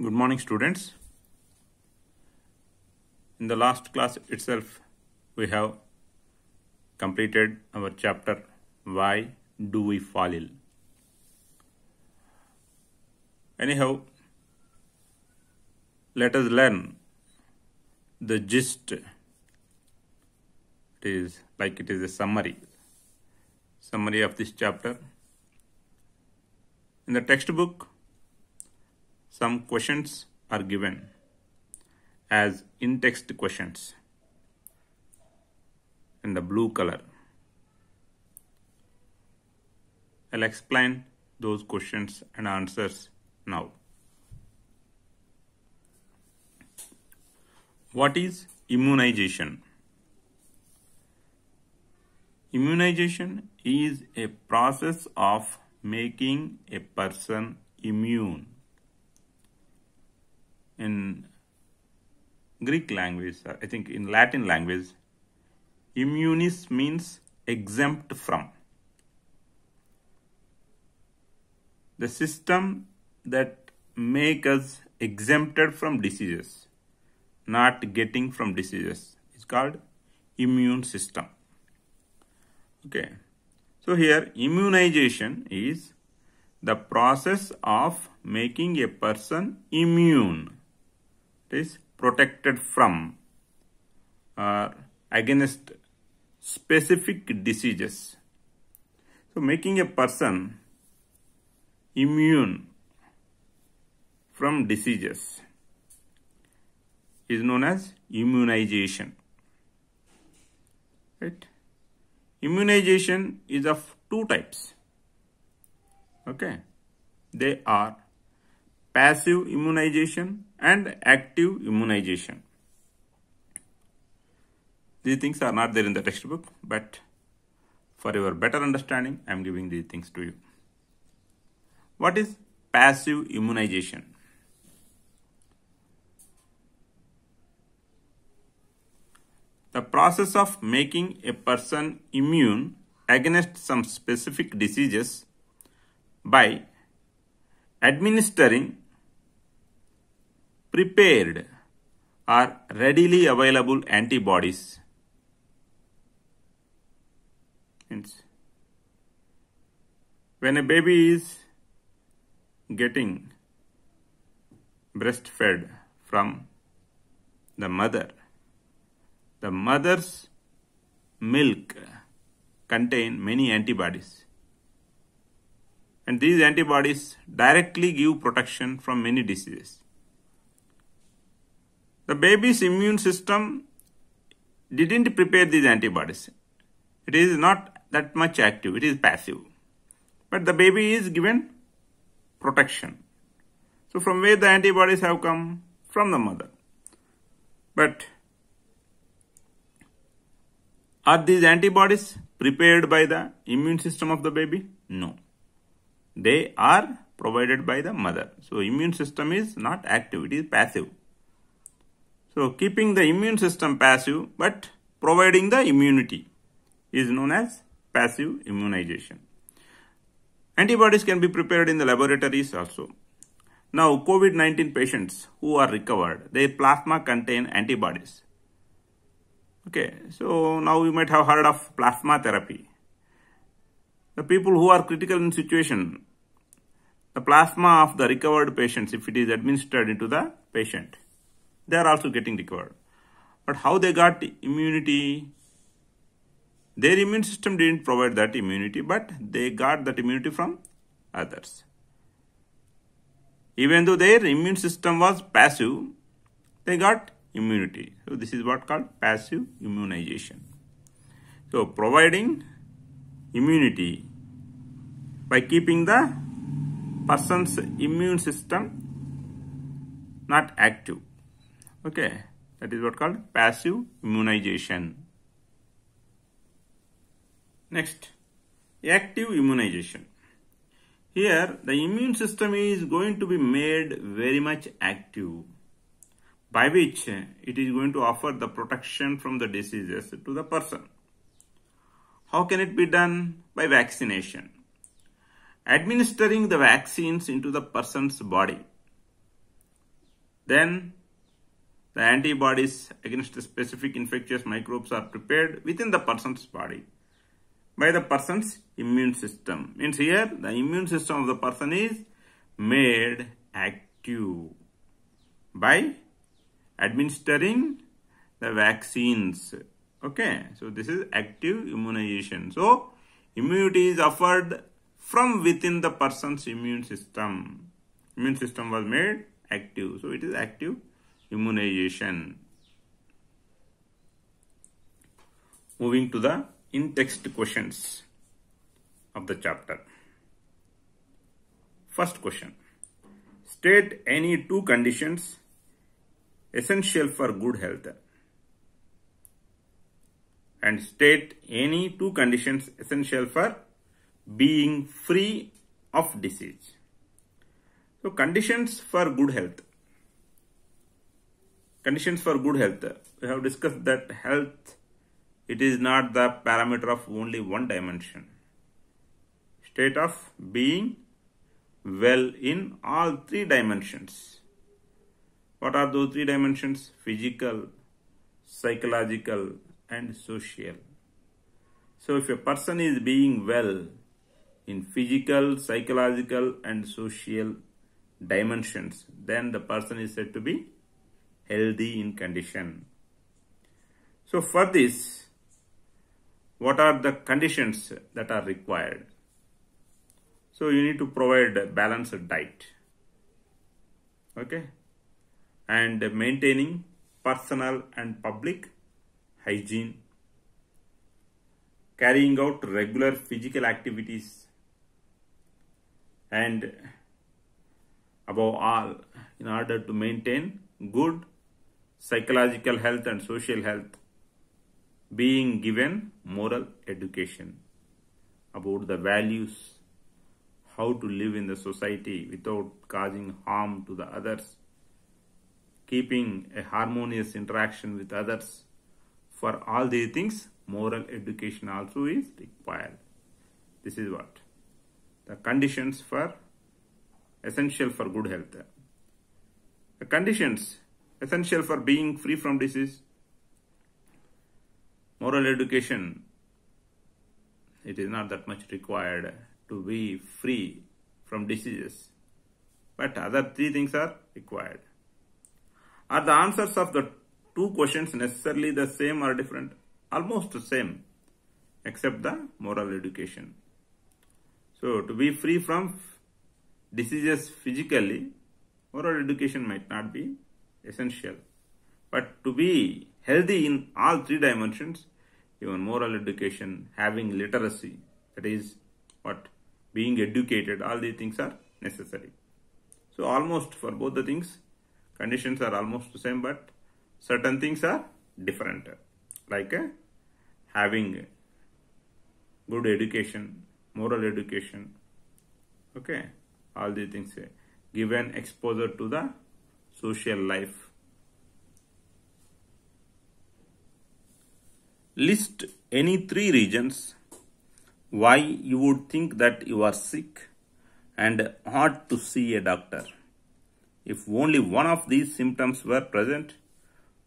Good morning students. In the last class itself we have completed our chapter Why Do We Fall Ill? Anyhow, let us learn the gist. It is like it is a summary. Summary of this chapter. In the textbook some questions are given as in-text questions in the blue color. I'll explain those questions and answers now. What is immunization? Immunization is a process of making a person immune in Greek language, uh, I think in Latin language, immunis means exempt from. The system that make us exempted from diseases, not getting from diseases is called immune system. Okay. So here immunization is the process of making a person immune is protected from or uh, against specific diseases. So making a person immune from diseases is known as immunization. Right? Immunization is of two types. Okay. They are passive immunization and active immunization. These things are not there in the textbook, but for your better understanding, I am giving these things to you. What is passive immunization? The process of making a person immune against some specific diseases by administering prepared are readily available antibodies. When a baby is getting breastfed from the mother, the mother's milk contain many antibodies. And these antibodies directly give protection from many diseases. The baby's immune system didn't prepare these antibodies. It is not that much active, it is passive. But the baby is given protection. So from where the antibodies have come? From the mother. But are these antibodies prepared by the immune system of the baby? No. They are provided by the mother. So immune system is not active, it is passive. So keeping the immune system passive but providing the immunity is known as passive immunization. Antibodies can be prepared in the laboratories also. Now COVID-19 patients who are recovered, their plasma contain antibodies. Okay, so now you might have heard of plasma therapy. The people who are critical in situation, the plasma of the recovered patients if it is administered into the patient they are also getting recovered. But how they got immunity? Their immune system didn't provide that immunity, but they got that immunity from others. Even though their immune system was passive, they got immunity. So this is what called passive immunization. So providing immunity by keeping the person's immune system not active. Okay, that is what called passive immunization. Next, active immunization. Here, the immune system is going to be made very much active, by which it is going to offer the protection from the diseases to the person. How can it be done? By vaccination. Administering the vaccines into the person's body. Then the antibodies against the specific infectious microbes are prepared within the person's body by the person's immune system. Means here the immune system of the person is made active by administering the vaccines. Okay, so this is active immunization. So immunity is offered from within the person's immune system. Immune system was made active. So it is active immunization. Moving to the in-text questions of the chapter. First question. State any two conditions essential for good health and state any two conditions essential for being free of disease. So conditions for good health. Conditions for good health. We have discussed that health, it is not the parameter of only one dimension. State of being well in all three dimensions. What are those three dimensions? Physical, psychological and social. So if a person is being well in physical, psychological and social dimensions, then the person is said to be healthy in condition. So for this, what are the conditions that are required? So you need to provide a balanced diet. Okay. And maintaining personal and public hygiene. Carrying out regular physical activities. And above all, in order to maintain good psychological health and social health, being given moral education about the values, how to live in the society without causing harm to the others, keeping a harmonious interaction with others. For all these things, moral education also is required. This is what? The conditions for essential for good health. The conditions essential for being free from disease. Moral education, it is not that much required to be free from diseases. But other three things are required. Are the answers of the two questions necessarily the same or different? Almost the same, except the moral education. So, to be free from diseases physically, moral education might not be essential. But to be healthy in all three dimensions, even moral education, having literacy, that is what being educated, all these things are necessary. So almost for both the things, conditions are almost the same, but certain things are different. Like uh, having good education, moral education, okay, all these things, uh, eh, given exposure to the social life. List any three reasons why you would think that you are sick and ought to see a doctor. If only one of these symptoms were present,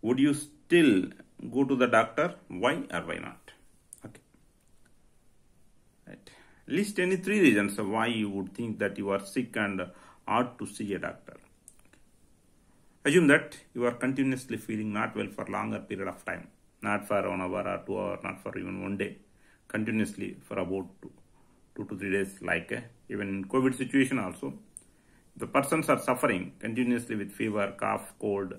would you still go to the doctor? Why or why not? Okay. Right. List any three reasons why you would think that you are sick and ought to see a doctor. Assume that you are continuously feeling not well for longer period of time, not for one hour or two hour, not for even one day, continuously for about two, two to three days like uh, even in COVID situation also. The persons are suffering continuously with fever, cough, cold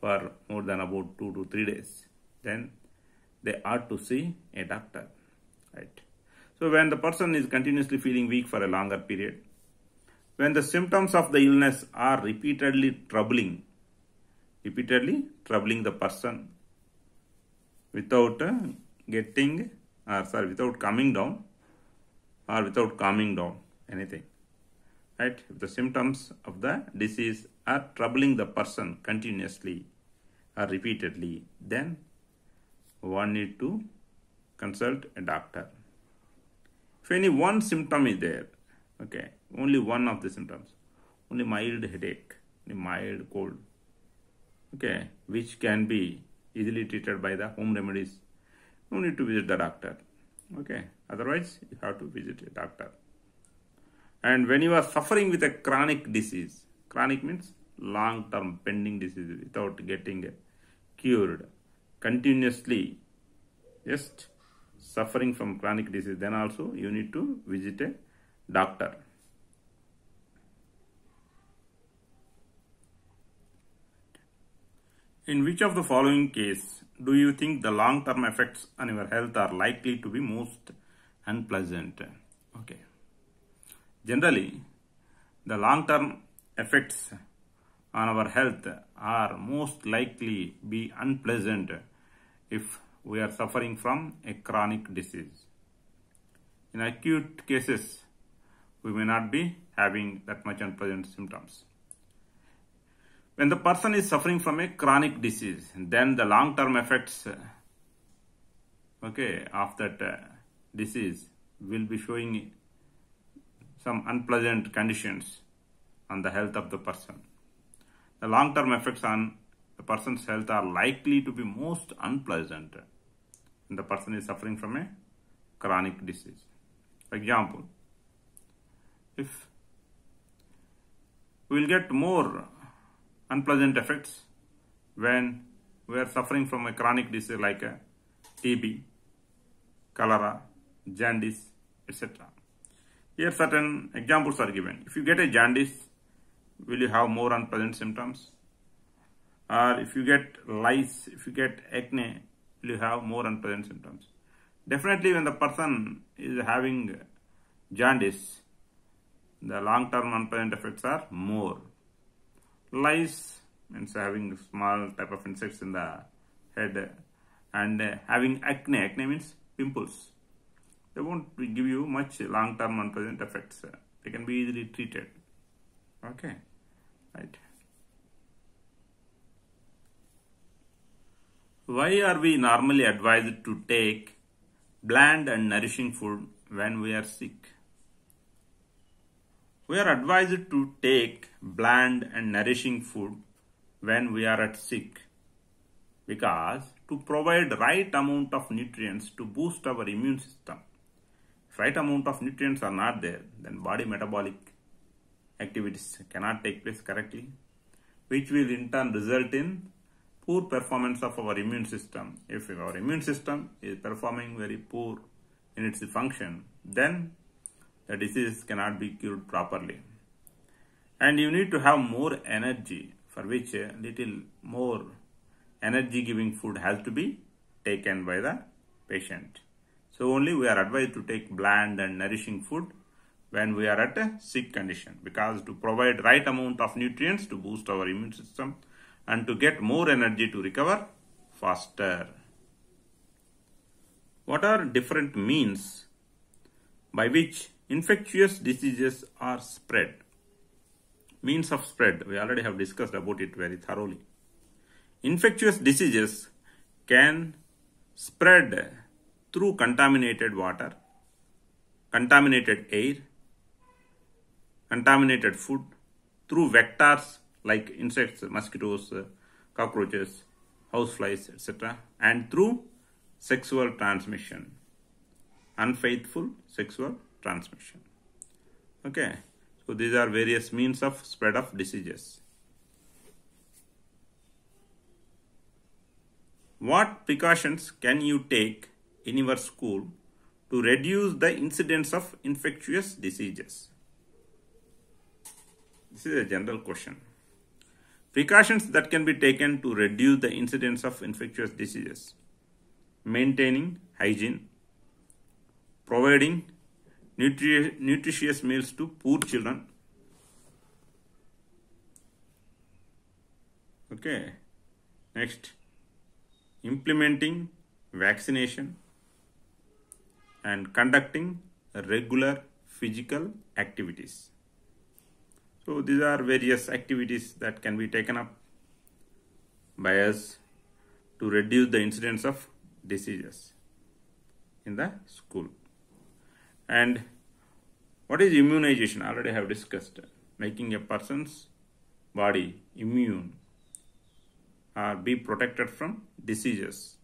for more than about two to three days. Then they ought to see a doctor, right? So when the person is continuously feeling weak for a longer period, when the symptoms of the illness are repeatedly troubling repeatedly troubling the person without uh, getting or sorry without coming down or without calming down anything right if the symptoms of the disease are troubling the person continuously or repeatedly then one need to consult a doctor if any one symptom is there okay only one of the symptoms only mild headache only mild cold okay, which can be easily treated by the home remedies. No need to visit the doctor. Okay, otherwise you have to visit a doctor. And when you are suffering with a chronic disease, chronic means long-term pending disease without getting cured, continuously, just suffering from chronic disease, then also you need to visit a doctor. In which of the following case do you think the long term effects on your health are likely to be most unpleasant? Okay. Generally, the long term effects on our health are most likely be unpleasant if we are suffering from a chronic disease. In acute cases, we may not be having that much unpleasant symptoms. When the person is suffering from a chronic disease, then the long-term effects okay, of that uh, disease will be showing some unpleasant conditions on the health of the person. The long-term effects on the person's health are likely to be most unpleasant when the person is suffering from a chronic disease. For example, if we will get more unpleasant effects when we are suffering from a chronic disease like a TB, cholera, jaundice, etc. Here certain examples are given. If you get a jaundice, will you have more unpleasant symptoms? Or if you get lice, if you get acne, will you have more unpleasant symptoms? Definitely when the person is having jaundice, the long-term unpleasant effects are more lice means having small type of insects in the head and having acne acne means pimples they won't give you much long term unpleasant effects they can be easily treated okay right why are we normally advised to take bland and nourishing food when we are sick we are advised to take bland and nourishing food when we are at sick because to provide right amount of nutrients to boost our immune system. If right amount of nutrients are not there, then body metabolic activities cannot take place correctly, which will in turn result in poor performance of our immune system. If our immune system is performing very poor in its function, then the disease cannot be cured properly. And you need to have more energy, for which a little more energy giving food has to be taken by the patient. So only we are advised to take bland and nourishing food when we are at a sick condition because to provide right amount of nutrients to boost our immune system and to get more energy to recover faster. What are different means by which infectious diseases are spread. Means of spread, we already have discussed about it very thoroughly. Infectious diseases can spread through contaminated water, contaminated air, contaminated food, through vectors like insects, mosquitoes, cockroaches, houseflies, etc., and through sexual transmission, unfaithful sexual transmission. Okay, so these are various means of spread of diseases. What precautions can you take in your school to reduce the incidence of infectious diseases? This is a general question. Precautions that can be taken to reduce the incidence of infectious diseases. Maintaining hygiene. Providing nutri nutritious meals to poor children. Okay. Next, implementing vaccination and conducting regular physical activities. So these are various activities that can be taken up by us to reduce the incidence of diseases in the school. And what is immunization? I already have discussed making a person's body immune or be protected from diseases.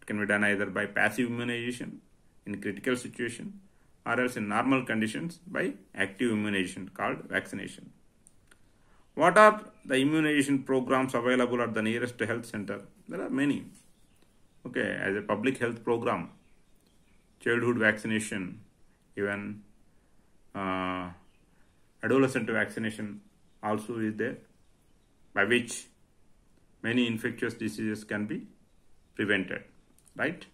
It can be done either by passive immunization in critical situation or else in normal conditions by active immunization called vaccination. What are the immunization programs available at the nearest health center? There are many. Okay, as a public health program, childhood vaccination, even uh, adolescent vaccination also is there by which many infectious diseases can be prevented right